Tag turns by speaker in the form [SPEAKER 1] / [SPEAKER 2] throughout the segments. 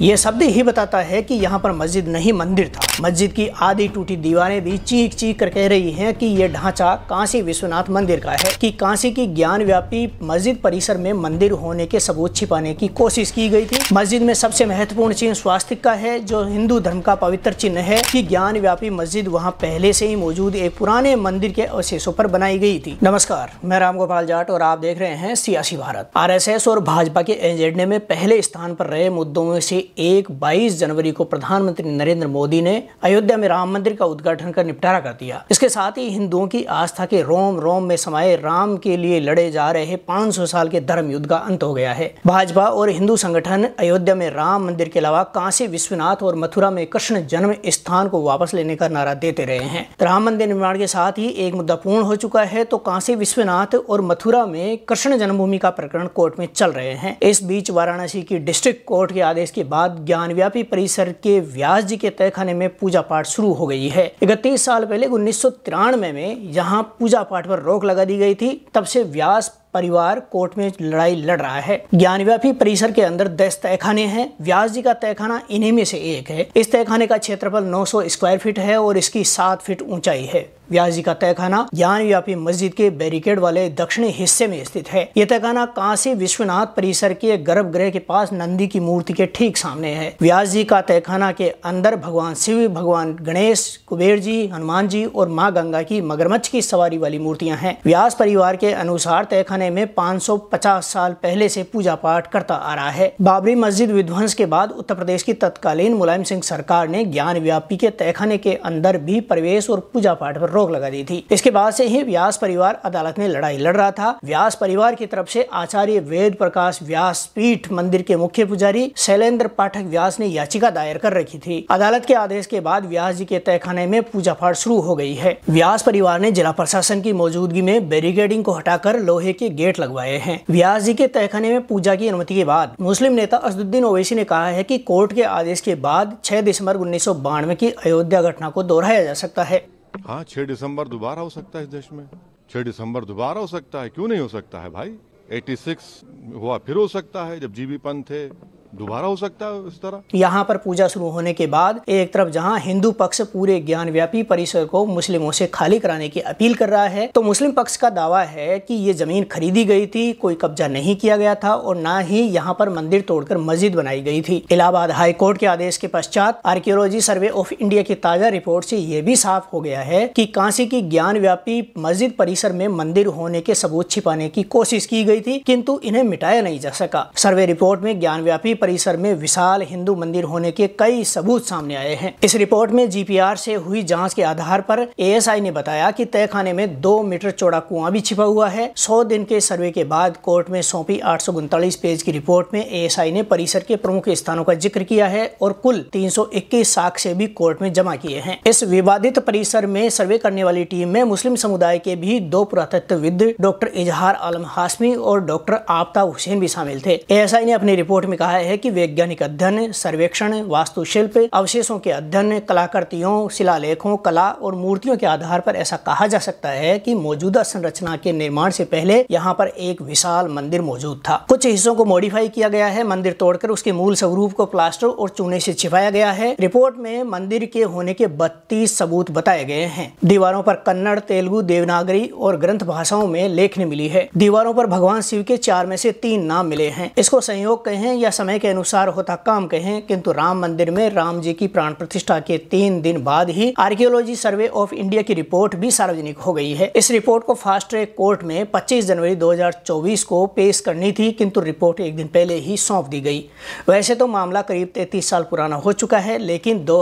[SPEAKER 1] ये शब्द ही बताता है कि यहाँ पर मस्जिद नहीं मंदिर था मस्जिद की आधी टूटी दीवारें भी चीख चीख कर कह रही हैं कि यह ढांचा काशी विश्वनाथ मंदिर का है कि काशी की ज्ञान व्यापी मस्जिद परिसर में मंदिर होने के सबूत छिपाने की कोशिश की गई थी मस्जिद में सबसे महत्वपूर्ण चिन्ह स्वास्थ्य का है जो हिंदू धर्म का पवित्र चिन्ह है की ज्ञान व्यापी मस्जिद वहाँ पहले से ही मौजूद एक पुराने मंदिर के अवशेषो पर बनाई गई थी नमस्कार मैं राम गोपाल जाट और आप देख रहे हैं सियासी भारत आर और भाजपा के एजेंडे में पहले स्थान पर रहे मुद्दों में से एक बाईस जनवरी को प्रधानमंत्री नरेंद्र मोदी ने अयोध्या में राम मंदिर का उद्घाटन कर निपटारा कर दिया इसके साथ ही हिंदुओं की आस्था के रोम रोम में समाये राम के लिए लड़े जा रहे 500 साल के धर्म युद्ध का अंत हो गया है भाजपा और हिंदू संगठन अयोध्या में राम मंदिर के अलावा काशी विश्वनाथ और मथुरा में कृष्ण जन्म स्थान को वापस लेने का नारा देते रहे हैं तो राम मंदिर निर्माण के साथ ही एक मुद्दा पूर्ण हो चुका है तो काशी विश्वनाथ और मथुरा में कृष्ण जन्मभूमि का प्रकरण कोर्ट में चल रहे हैं इस बीच वाराणसी की डिस्ट्रिक्ट कोर्ट के आदेश के बाद ज्ञानव्यापी परिसर के व्यास जी के तयखाने में पूजा पाठ शुरू हो गई है इकतीस साल पहले उन्नीस में, में यहाँ पूजा पाठ पर रोक लगा दी गई थी तब से व्यास परिवार कोर्ट में लड़ाई लड़ रहा है ज्ञानव्यापी परिसर के अंदर दस तयखाने हैं व्यास जी का तयखाना इन्हीं में से एक है इस तयखाने का क्षेत्रफल 900 स्क्वायर फीट है और इसकी सात फीट ऊंचाई है व्यास जी का तयखाना ज्ञान व्यापी मस्जिद के बैरिकेड वाले दक्षिणी हिस्से में स्थित है ये तयखाना काशी विश्वनाथ परिसर के गर्भगृह के पास नंदी की मूर्ति के ठीक सामने है व्यास जी का तयखाना के अंदर भगवान शिव भगवान गणेश कुबेर जी हनुमान जी और माँ गंगा की मगरमच्छ की सवारी वाली मूर्तियाँ हैं व्यास परिवार के अनुसार तयखाने में पाँच साल पहले से पूजा पाठ करता आ रहा है बाबरी मस्जिद विध्वंस के बाद उत्तर प्रदेश की तत्कालीन मुलायम सिंह सरकार ने ज्ञान व्यापी के तयखाने के अंदर भी प्रवेश और पूजा पाठ रोक लगा दी थी इसके बाद से ही व्यास परिवार अदालत में लड़ाई लड़ रहा था व्यास परिवार की तरफ से आचार्य वेद प्रकाश व्यास पीठ मंदिर के मुख्य पुजारी शैलेन्द्र पाठक व्यास ने याचिका दायर कर रखी थी अदालत के आदेश के बाद व्यास जी के तयखाने में पूजा पाठ शुरू हो गयी है व्यास परिवार ने जिला प्रशासन की मौजूदगी में बैरिकेडिंग को हटाकर लोहे के गेट लगवाए हैं व्यास जी के तयखाने में पूजा की अनुमति के बाद मुस्लिम नेता असदुद्दीन ओवैसी ने कहा है की कोर्ट के आदेश के बाद छह दिसंबर उन्नीस की अयोध्या घटना को दोहराया जा सकता है हाँ छह दिसंबर दोबारा हो सकता है इस देश में छह दिसंबर दोबारा हो सकता है क्यों नहीं हो सकता है भाई 86 हुआ फिर हो सकता है जब जीबी पंत थे दोबारा हो सकता है इस तरह यहाँ पर पूजा शुरू होने के बाद एक तरफ जहाँ हिंदू पक्ष पूरे ज्ञान व्यापी परिसर को मुस्लिमों से खाली कराने की अपील कर रहा है तो मुस्लिम पक्ष का दावा है कि ये जमीन खरीदी गई थी कोई कब्जा नहीं किया गया था और न ही यहाँ पर मंदिर तोड़कर मस्जिद बनाई गई थी इलाहाबाद हाईकोर्ट के आदेश के पश्चात आर्कियोलॉजी सर्वे ऑफ इंडिया की ताजा रिपोर्ट से ये भी साफ हो गया है कि कांसी की ज्ञान व्यापी मस्जिद परिसर में मंदिर होने के सबूत छिपाने की कोशिश की गई थी किंतु इन्हें मिटाया नहीं जा सका सर्वे रिपोर्ट में ज्ञान व्यापी परिसर में विशाल हिंदू मंदिर होने के कई सबूत सामने आए हैं इस रिपोर्ट में जीपीआर से हुई जांच के आधार पर एएसआई ने बताया कि खाने में दो मीटर चौड़ा कुआं भी छिपा हुआ है सौ दिन के सर्वे के बाद कोर्ट में सौंपी आठ पेज की रिपोर्ट में ए ने परिसर के प्रमुख स्थानों का जिक्र किया है और कुल तीन साक्ष्य भी कोर्ट में जमा किए हैं इस विवादित परिसर में सर्वे करने वाली टीम में मुस्लिम समुदाय के भी दो पुरातत्वविद डॉक्टर इजहार आलम हाशमी और डॉक्टर आफ्ताब हुसैन भी शामिल थे एएसआई ने अपनी रिपोर्ट में कहा है है कि वैज्ञानिक अध्ययन सर्वेक्षण वास्तुशिल्प अवशेषों के अध्ययन कलाकृतियों शिलालेखों कला और मूर्तियों के आधार पर ऐसा कहा जा सकता है कि मौजूदा संरचना के निर्माण से पहले यहाँ पर एक विशाल मंदिर मौजूद था कुछ हिस्सों को मॉडिफाई किया गया है मंदिर तोड़कर उसके मूल स्वरूप को प्लास्टर और चूने से छिपाया गया है रिपोर्ट में मंदिर के होने के बत्तीस सबूत बताए गए हैं दीवारों पर कन्नड़ तेलुगु देवनागरी और ग्रंथ भाषाओं में लेखने मिली है दीवारों पर भगवान शिव के चार में से तीन नाम मिले हैं इसको संयोग कहें या समय समय के अनुसार होता काम कहें किंतु राम मंदिर में राम जी की प्राण प्रतिष्ठा के तीन दिन बाद ही आर्कियोलॉजी सर्वे ऑफ इंडिया की रिपोर्ट भी सार्वजनिक हो गई है इस रिपोर्ट को फास्ट ट्रैक कोर्ट में 25 जनवरी 2024 को पेश करनी थी किंतु रिपोर्ट एक दिन पहले ही सौंप दी गई वैसे तो मामला करीब तैतीस साल पुराना हो चुका है लेकिन दो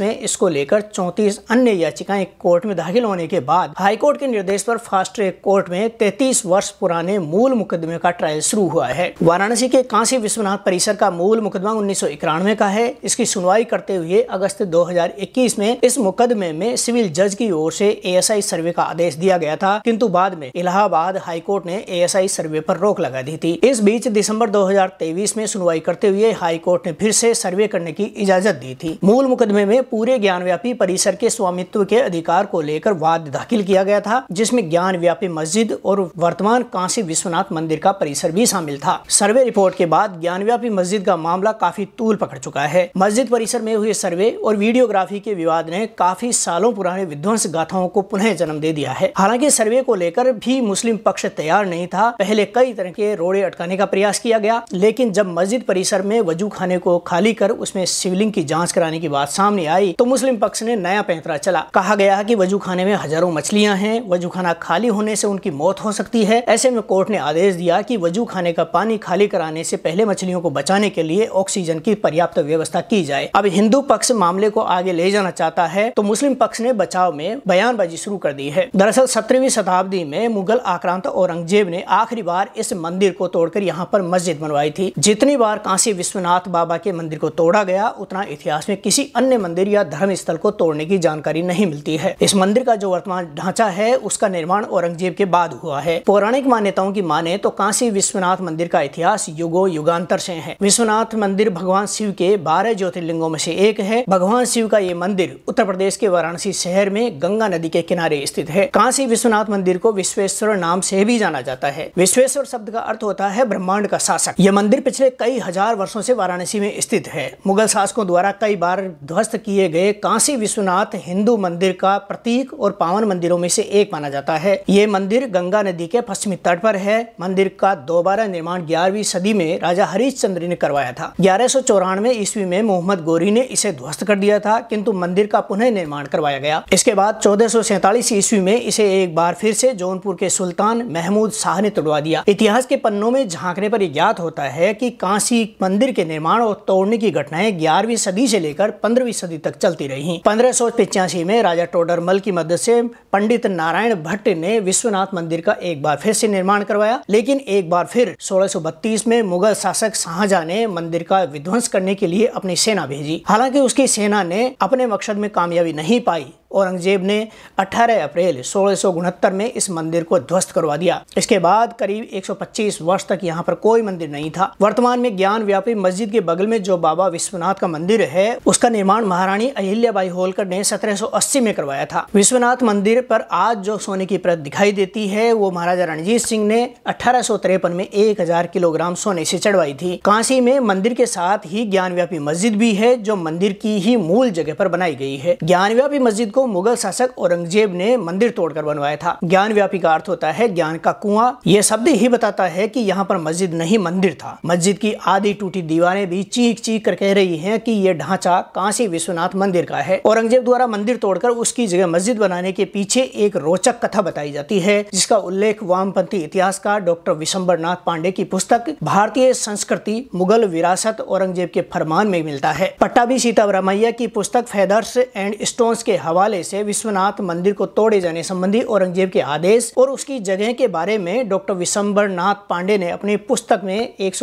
[SPEAKER 1] में इसको लेकर चौतीस अन्य याचिकाएं कोर्ट में दाखिल होने के बाद हाईकोर्ट के निर्देश पर फास्ट ट्रैक कोर्ट में तैतीस वर्ष पुराने मूल मुकदमे का ट्रायल शुरू हुआ है वाराणसी के कांसी विश्वनाथ परिसर का मूल मुकदमा उन्नीस का है इसकी सुनवाई करते हुए अगस्त 2021 में इस मुकदमे में सिविल जज की ओर से एएसआई सर्वे का आदेश दिया गया था किंतु बाद में इलाहाबाद हाईकोर्ट ने एएसआई सर्वे पर रोक लगा दी थी इस बीच दिसंबर 2023 में सुनवाई करते हुए हाईकोर्ट ने फिर से सर्वे करने की इजाजत दी थी मूल मुकदमे में पूरे ज्ञान परिसर के स्वामित्व के अधिकार को लेकर वाद दाखिल किया गया था जिसमे ज्ञान मस्जिद और वर्तमान काशी विश्वनाथ मंदिर का परिसर भी शामिल था सर्वे रिपोर्ट के बाद ज्ञान शाफी मस्जिद का मामला काफी तूल पकड़ चुका है मस्जिद परिसर में हुए सर्वे और वीडियोग्राफी के विवाद ने काफी सालों पुराने विध्वंस गाथाओं को पुनः जन्म दे दिया है हालांकि सर्वे को लेकर भी मुस्लिम पक्ष तैयार नहीं था पहले कई तरह के रोड़े अटकाने का प्रयास किया गया लेकिन जब मस्जिद परिसर में वजू खाने को खाली कर उसमें शिवलिंग की जाँच कराने की बात सामने आई तो मुस्लिम पक्ष ने नया पैंतरा चला कहा गया की वजू खाने में हजारों मछलियाँ हैं वजू खाना खाली होने से उनकी मौत हो सकती है ऐसे में कोर्ट ने आदेश दिया की वजू खाने का पानी खाली कराने से पहले मछलियों को को बचाने के लिए ऑक्सीजन की पर्याप्त व्यवस्था की जाए अब हिंदू पक्ष मामले को आगे ले जाना चाहता है तो मुस्लिम पक्ष ने बचाव में बयानबाजी शुरू कर दी है दरअसल सत्रहवीं शताब्दी में मुगल आक्रांत औरंगजेब ने आखिरी बार इस मंदिर को तोड़कर यहाँ पर मस्जिद बनवाई थी जितनी बार काशी विश्वनाथ बाबा के मंदिर को तोड़ा गया उतना इतिहास में किसी अन्य मंदिर या धर्म स्थल को तोड़ने की जानकारी नहीं मिलती है इस मंदिर का जो वर्तमान ढांचा है उसका निर्माण औरंगजेब के बाद हुआ है पौराणिक मान्यताओं की माने तो काशी विश्वनाथ मंदिर का इतिहास युगो युगान्तर से हैं विश्वनाथ मंदिर भगवान शिव के बारह ज्योतिर्लिंगों में से एक है भगवान शिव का ये मंदिर उत्तर प्रदेश के वाराणसी शहर में गंगा नदी के किनारे स्थित है काशी विश्वनाथ मंदिर को विश्वेश्वर नाम से भी जाना जाता है विश्वेश्वर शब्द का अर्थ होता है ब्रह्मांड का शासक यह मंदिर पिछले कई हजार वर्षो से वाराणसी में स्थित है मुगल शासकों द्वारा कई बार ध्वस्त किए गए काशी विश्वनाथ हिंदू मंदिर का प्रतीक और पावन मंदिरों में से एक माना जाता है ये मंदिर गंगा नदी के पश्चिमी तट पर है मंदिर का दोबारा निर्माण ग्यारहवीं सदी में राजा हरीश चंद्री ने करवाया था ग्यारह सौ चौरानवे ईस्वी में मोहम्मद गोरी ने इसे ध्वस्त कर दिया था किंतु मंदिर का पुनः निर्माण करवाया गया इसके बाद चौदह सौ सैतालीस ईस्वी में इसे एक बार फिर से जौनपुर के सुल्तान महमूद शाह ने तोड़वा दिया इतिहास के पन्नों में झांकने पर ज्ञात होता है की काशी मंदिर के निर्माण और तोड़ने की घटनाएं ग्यारहवीं सदी से लेकर पंद्रहवीं सदी तक चलती रही पंद्रह में राजा टोडरमल की मदद से पंडित नारायण भट्ट ने विश्वनाथ मंदिर का एक बार फिर से निर्माण करवाया लेकिन एक बार फिर सोलह में मुगल शासक शाह शाहजहां ने मंदिर का विध्वंस करने के लिए अपनी सेना भेजी हालांकि उसकी सेना ने अपने मकसद में कामयाबी नहीं पाई औरंगजेब ने 18 अप्रैल सोलह में इस मंदिर को ध्वस्त करवा दिया इसके बाद करीब 125 वर्ष तक यहाँ पर कोई मंदिर नहीं था वर्तमान में ज्ञान व्यापी मस्जिद के बगल में जो बाबा विश्वनाथ का मंदिर है उसका निर्माण महारानी अहिल्याबाई होलकर ने 1780 में करवाया था विश्वनाथ मंदिर पर आज जो सोने की प्रत दिखाई देती है वो महाराजा रणजीत सिंह ने अठारह में एक किलोग्राम सोने से चढ़वाई थी काशी में मंदिर के साथ ही ज्ञान मस्जिद भी है जो मंदिर की ही मूल जगह पर बनाई गई है ज्ञान मस्जिद को मुगल शासक औरंगजेब ने मंदिर तोड़कर बनवाया था ज्ञान व्यापी का अर्थ होता है ज्ञान का कुआं यह शब्द ही बताता है कि यहाँ पर मस्जिद नहीं मंदिर था मस्जिद की आधी टूटी दीवारें भी चीख चीख कर कह रही है की यह ढांचा काशी विश्वनाथ मंदिर का है औरंगजेब द्वारा मंदिर तोड़कर उसकी जगह मस्जिद बनाने के पीछे एक रोचक कथा बताई जाती है जिसका उल्लेख वामपंथी इतिहासकार डॉक्टर विशंबर नाथ पांडे की पुस्तक भारतीय संस्कृति मुगल विरासत औरंगजेब के फरमान में मिलता है भी सीता रामैया की पुस्तक फेदर्स एंड स्टोन्स के हवाले हवाले से विश्वनाथ मंदिर को तोड़े जाने संबंधी औरंगजेब के आदेश और उसकी जगह के बारे में डॉक्टर विशंबर नाथ पांडे ने अपनी पुस्तक में एक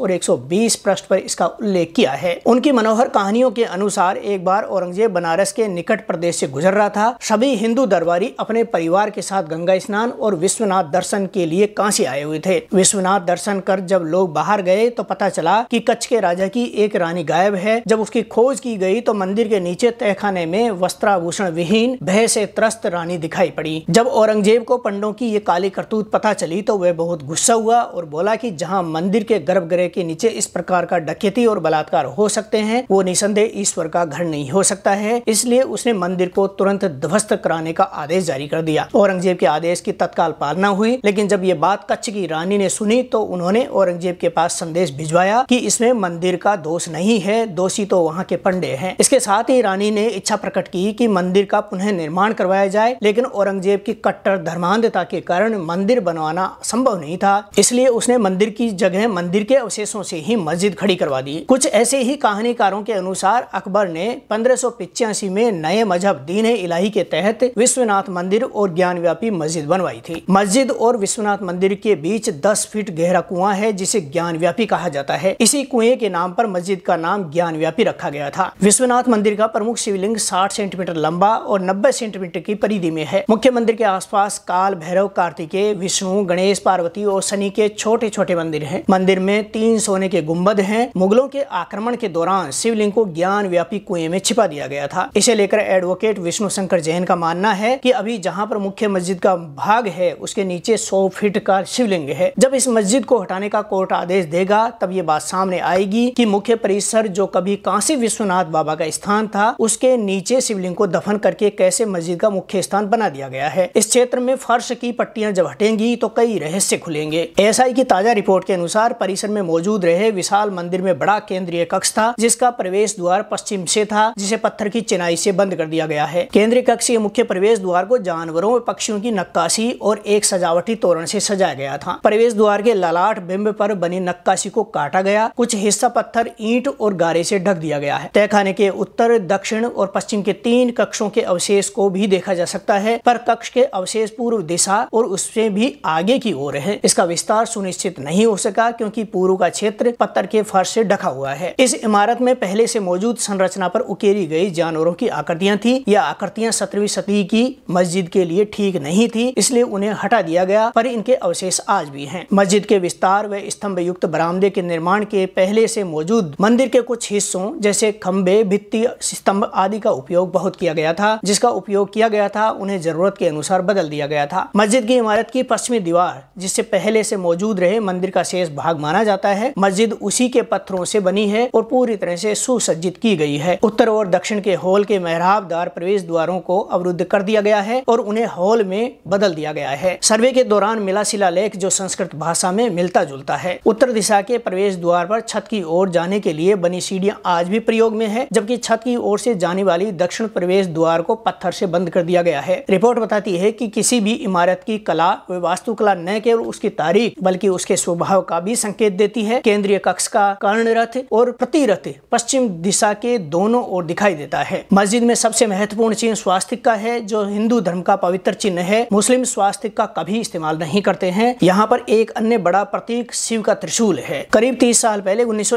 [SPEAKER 1] और 120 पृष्ठ पर इसका उल्लेख किया है उनकी मनोहर कहानियों के अनुसार एक बार औरंगजेब बनारस के निकट प्रदेश से गुजर रहा था सभी हिंदू दरबारी अपने परिवार के साथ गंगा स्नान और विश्वनाथ दर्शन के लिए काशी आए हुए थे विश्वनाथ दर्शन कर जब लोग बाहर गए तो पता चला कि कच्छ के राजा की एक रानी गायब है जब उसकी खोज की गई तो मंदिर के नीचे तहखाने में वस्त्राभूषण आभूषण विहीन भय से त्रस्त रानी दिखाई पड़ी जब औरंगजेब को पंडों की ये काली करतूत पता चली तो वह बहुत गुस्सा हुआ और बोला कि जहां मंदिर के गर्भगृह के नीचे इस प्रकार का डकैती और बलात्कार हो सकते हैं वो निसंदेह ईश्वर का घर नहीं हो सकता है इसलिए उसने मंदिर को तुरंत ध्वस्त कराने का आदेश जारी कर दिया औरंगजेब के आदेश की तत्काल पालना हुई लेकिन जब ये बात कच्छ की रानी ने सुनी तो उन्होंने औरंगजेब के पास संदेश भिजवाया की इसमें मंदिर का दोष नहीं है दोषी तो वहाँ के पंडे है इसके साथ ही रानी ने इच्छा प्रकट की कि मंदिर मंदिर का पुनः निर्माण करवाया जाए लेकिन औरंगजेब की कट्टर धर्मांधता के कारण मंदिर बनवाना संभव नहीं था इसलिए उसने मंदिर की जगह मंदिर के अवशेषों से ही मस्जिद खड़ी करवा दी कुछ ऐसे ही कहानीकारों के अनुसार अकबर ने पंद्रह में नए मजहब दीन इलाही के तहत विश्वनाथ मंदिर और ज्ञान मस्जिद बनवाई थी मस्जिद और विश्वनाथ मंदिर के बीच दस फीट गहरा कुआं है जिसे ज्ञान कहा जाता है इसी कुएं के नाम पर मस्जिद का नाम ज्ञान रखा गया था विश्वनाथ मंदिर का प्रमुख शिवलिंग 60 सेंटीमीटर लंबा लंबा और 90 सेंटीमीटर की परिधि में है मुख्य मंदिर के आसपास काल भैरव कार्तिकेय विष्णु गणेश पार्वती और शनि के छोटे छोटे मंदिर हैं मंदिर में तीन सोने के गुम्बद हैं मुगलों के आक्रमण के दौरान शिवलिंग को ज्ञान व्यापी कुएं में छिपा दिया गया था इसे लेकर एडवोकेट विष्णु शंकर जैन का मानना है की अभी जहाँ पर मुख्य मस्जिद का भाग है उसके नीचे सौ फीट का शिवलिंग है जब इस मस्जिद को हटाने का कोर्ट आदेश देगा तब ये बात सामने आएगी की मुख्य परिसर जो कभी काशी विश्वनाथ बाबा का स्थान था उसके नीचे शिवलिंग को दफन दफन करके कैसे मस्जिद का मुख्य स्थान बना दिया गया है इस क्षेत्र में फर्श की पट्टियां जब हटेंगी तो कई रहस्य खुलेंगे एएसआई की ताजा रिपोर्ट के अनुसार परिसर में मौजूद रहे विशाल मंदिर में बड़ा केंद्रीय कक्ष था जिसका प्रवेश द्वार पश्चिम से था जिसे पत्थर की चिनाई से बंद कर दिया गया है केंद्रीय कक्ष के मुख्य प्रवेश द्वार को जानवरों और पक्षियों की नक्काशी और एक सजावटी तोरण से सजाया गया था प्रवेश द्वार के ललाट बिंब पर बनी नक्काशी को काटा गया कुछ हिस्सा पत्थर ईंट और गारे से ढक दिया गया है तय के उत्तर दक्षिण और पश्चिम के तीन कक्ष कक्षों के अवशेष को भी देखा जा सकता है पर कक्ष के अवशेष पूर्व दिशा और उससे भी आगे की ओर है इसका विस्तार सुनिश्चित नहीं हो सका क्योंकि पूर्व का क्षेत्र पत्थर के फर्श से ढका हुआ है इस इमारत में पहले से मौजूद संरचना पर उकेरी गई जानवरों की आकृतियां थी यह आकृतियां सत्रहवीं सदी की मस्जिद के लिए ठीक नहीं थी इसलिए उन्हें हटा दिया गया पर इनके अवशेष आज भी है मस्जिद के विस्तार व स्तंभ युक्त बरामदे के निर्माण के पहले से मौजूद मंदिर के कुछ हिस्सों जैसे खम्बे भित्ती स्तंभ आदि का उपयोग बहुत किया गया गया था जिसका उपयोग किया गया था उन्हें जरूरत के अनुसार बदल दिया गया था मस्जिद की इमारत की पश्चिमी दीवार जिससे पहले से मौजूद रहे मंदिर का शेष भाग माना जाता है मस्जिद उसी के पत्थरों से बनी है और पूरी तरह से सुसज्जित की गई है उत्तर और दक्षिण के हॉल के मेहराबदार प्रवेश द्वारों को अवरुद्ध कर दिया गया है और उन्हें हॉल में बदल दिया गया है सर्वे के दौरान मिला शिला लेख जो संस्कृत भाषा में मिलता जुलता है उत्तर दिशा के प्रवेश द्वार पर छत की ओर जाने के लिए बनी सीढ़ियां आज भी प्रयोग में है जबकि छत की ओर से जाने वाली दक्षिण प्रवेश द्वार को पत्थर से बंद कर दिया गया है रिपोर्ट बताती है कि किसी भी इमारत की कला व वास्तुकला न केवल उसकी तारीख बल्कि उसके स्वभाव का भी संकेत देती है केंद्रीय कक्ष का कर्ण रथ और प्रतिरथ पश्चिम दिशा के दोनों ओर दिखाई देता है मस्जिद में सबसे महत्वपूर्ण चिन्ह स्वास्तिक का है जो हिंदू धर्म का पवित्र चिन्ह है मुस्लिम स्वास्तिक का कभी इस्तेमाल नहीं करते हैं यहाँ पर एक अन्य बड़ा प्रतीक शिव का त्रिशूल है करीब तीस साल पहले उन्नीस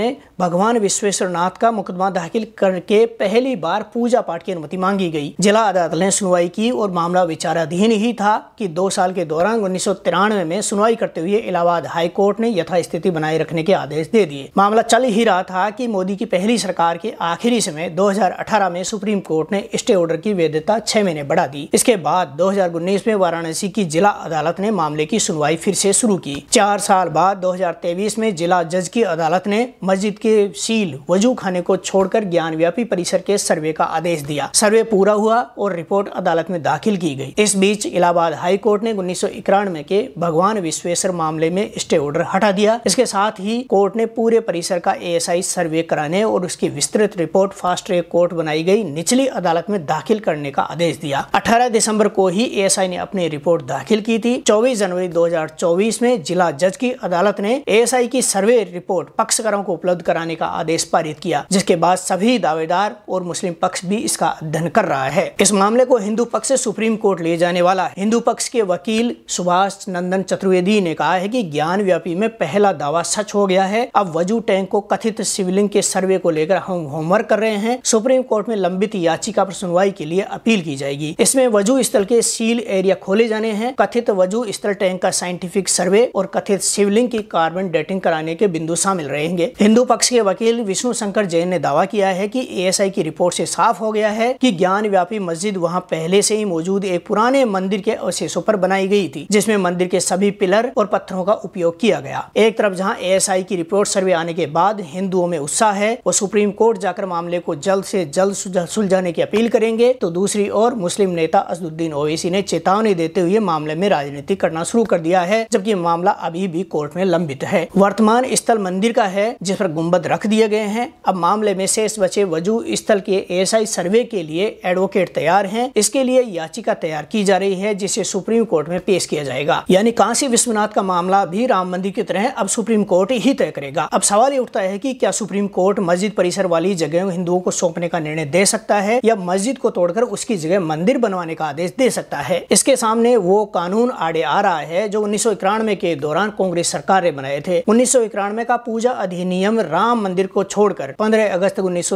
[SPEAKER 1] में भगवान विश्वेश्वर नाथ का मुकदमा दाखिल करके पहली बार पूजा पाठ पाठ की अनुमति मांगी गई जिला अदालत ने सुनवाई की और मामला विचाराधीन ही था कि दो साल के दौरान उन्नीस में सुनवाई करते हुए इलाहाबाद हाई कोर्ट ने यथास्थिति बनाए रखने के आदेश दे दिए मामला चल ही रहा था कि मोदी की पहली सरकार के आखिरी समय 2018 में सुप्रीम कोर्ट ने स्टे ऑर्डर की वैधता छह महीने बढ़ा दी इसके बाद दो में वाराणसी की जिला अदालत ने मामले की सुनवाई फिर ऐसी शुरू की चार साल बाद दो में जिला जज की अदालत ने मस्जिद के सील वजू खाने को छोड़कर ज्ञानव्यापी परिसर के सर्वे का आदेश दिया सर्वे पूरा हुआ और रिपोर्ट अदालत में दाखिल की गई इस बीच इलाहाबाद हाई कोर्ट ने उन्नीस के भगवान विश्वेश्वर मामले में स्टे ऑर्डर हटा दिया इसके साथ ही कोर्ट ने पूरे परिसर का एएसआई सर्वे कराने और उसकी विस्तृत रिपोर्ट फास्ट ट्रैक कोर्ट बनाई गई निचली अदालत में दाखिल करने का आदेश दिया 18 दिसंबर को ही एएसआई ने अपनी रिपोर्ट दाखिल की थी 24 जनवरी 2024 में जिला जज की अदालत ने एएसआई की सर्वे रिपोर्ट पक्षकारों को उपलब्ध कराने का आदेश पारित किया जिसके बाद सभी दावेदार और मुस्लिम पक्ष भी इस का अध्ययन कर रहा है इस मामले को हिंदू पक्ष से सुप्रीम कोर्ट लिए जाने वाला हिंदू पक्ष के वकील सुभाष नंदन चतुर्वेदी ने कहा है कि ज्ञान व्यापी में पहला दावा सच हो गया है अब वजू टैंक को कथित शिवलिंग के सर्वे को लेकर हम होमवर्क कर रहे हैं सुप्रीम कोर्ट में लंबित याचिका पर सुनवाई के लिए अपील की जाएगी इसमें वजू स्थल के सील एरिया खोले जाने हैं कथित वजू स्थल टैंक का साइंटिफिक सर्वे और कथित शिवलिंग की कार्बन डेटिंग कराने के बिंदु शामिल रहेंगे हिंदू पक्ष के वकील विष्णु शंकर जैन ने दावा किया है कि एएसआई की रिपोर्ट से साफ हो गया गया है कि ज्ञान व्यापी मस्जिद वहाँ पहले से ही मौजूद एक पुराने मंदिर के अवशेषों पर बनाई गई थी जिसमें मंदिर के सभी पिलर और पत्थरों का उपयोग किया गया एक तरफ जहाँ एएसआई की रिपोर्ट सर्वे आने के बाद हिंदुओं में उत्साह है वो सुप्रीम कोर्ट जाकर मामले को जल्द से जल्द सुलझाने की अपील करेंगे तो दूसरी ओर मुस्लिम नेता असदुद्दीन ओवैसी ने चेतावनी देते हुए मामले में राजनीति करना शुरू कर दिया है जबकि मामला अभी भी कोर्ट में लंबित है वर्तमान स्थल मंदिर का है जिस पर गुम्बद रख दिए गए हैं अब मामले में शेष बचे वजू स्थल के एएसआई सर्वे मुकदमे के लिए एडवोकेट तैयार हैं इसके लिए याचिका तैयार की जा रही है जिसे सुप्रीम कोर्ट में पेश किया जाएगा यानी काशी विश्वनाथ का मामला भी राम मंदिर की तरह अब सुप्रीम कोर्ट ही तय करेगा अब सवाल ये उठता है की क्या सुप्रीम कोर्ट मस्जिद परिसर वाली जगह हिंदुओं को सौंपने का निर्णय दे सकता है या मस्जिद को तोड़कर उसकी जगह मंदिर बनवाने का आदेश दे सकता है इसके सामने वो कानून आड़े आ रहा है जो उन्नीस के दौरान कांग्रेस सरकार ने बनाए थे उन्नीस का पूजा अधिनियम राम मंदिर को छोड़कर 15 अगस्त उन्नीस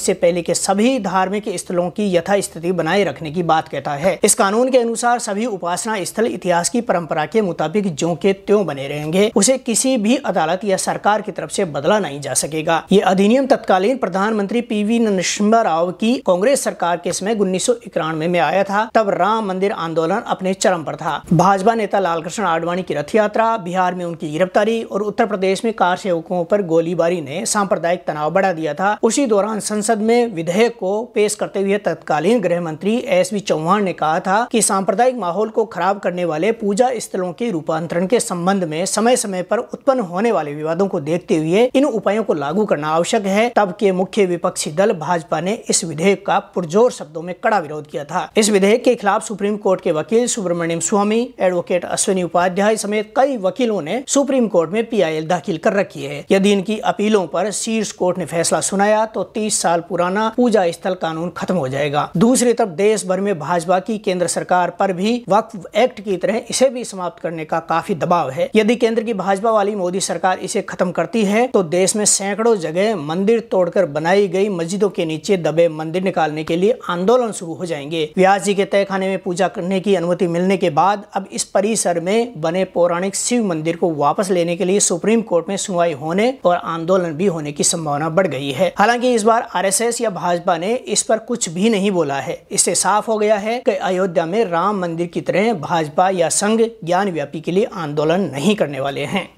[SPEAKER 1] से पहले के सभी धार्मिक धार्मिक स्थलों की यथास्थिति बनाए रखने की बात कहता है इस कानून के अनुसार सभी उपासना स्थल इतिहास की परंपरा के मुताबिक जो के त्यों बने रहेंगे उसे किसी भी अदालत या सरकार की तरफ से बदला नहीं जा सकेगा ये अधिनियम तत्कालीन प्रधानमंत्री पी वी नरसिम्हा राव की कांग्रेस सरकार के समय उन्नीस में आया था तब राम मंदिर आंदोलन अपने चरम पर था भाजपा नेता लालकृष्ण आडवाणी की रथ यात्रा बिहार में उनकी गिरफ्तारी और उत्तर प्रदेश में कार सेवकों पर गोलीबारी ने सांप्रदायिक तनाव बढ़ा दिया था उसी दौरान संसद में विधेयक को पेश करते हुए तत्कालीन गृह मंत्री एस वी चौहान ने कहा था कि सांप्रदायिक माहौल को खराब करने वाले पूजा स्थलों के रूपांतरण के संबंध में समय समय पर उत्पन्न होने वाले विवादों को देखते हुए इन उपायों को लागू करना आवश्यक है तब के मुख्य विपक्षी दल भाजपा ने इस विधेयक का पुरजोर शब्दों में कड़ा विरोध किया था इस विधेयक के खिलाफ सुप्रीम कोर्ट के वकील सुब्रमण्यम स्वामी एडवोकेट अश्विनी उपाध्याय समेत कई वकीलों ने सुप्रीम कोर्ट में पीआईएल दाखिल कर रखी है यदि इनकी अपीलों पर शीर्ष कोर्ट ने फैसला सुनाया तो तीस साल पुराना पूजा स्थल का कानून खत्म हो जाएगा दूसरी तरफ देश भर में भाजपा की केंद्र सरकार पर भी वक्फ एक्ट की तरह इसे भी समाप्त करने का काफी दबाव है यदि केंद्र की भाजपा वाली मोदी सरकार इसे खत्म करती है तो देश में सैकड़ों जगह मंदिर तोड़कर बनाई गई मस्जिदों के नीचे दबे मंदिर निकालने के लिए आंदोलन शुरू हो जाएंगे व्यास जी के तय खाने में पूजा करने की अनुमति मिलने के बाद अब इस परिसर में बने पौराणिक शिव मंदिर को वापस लेने के लिए सुप्रीम कोर्ट में सुनवाई होने और आंदोलन भी होने की संभावना बढ़ गई है हालांकि इस बार आरएसएस या भाजपा ने इस पर कुछ भी नहीं बोला है इससे साफ हो गया है कि अयोध्या में राम मंदिर की तरह भाजपा या संघ ज्ञान व्यापी के लिए आंदोलन नहीं करने वाले हैं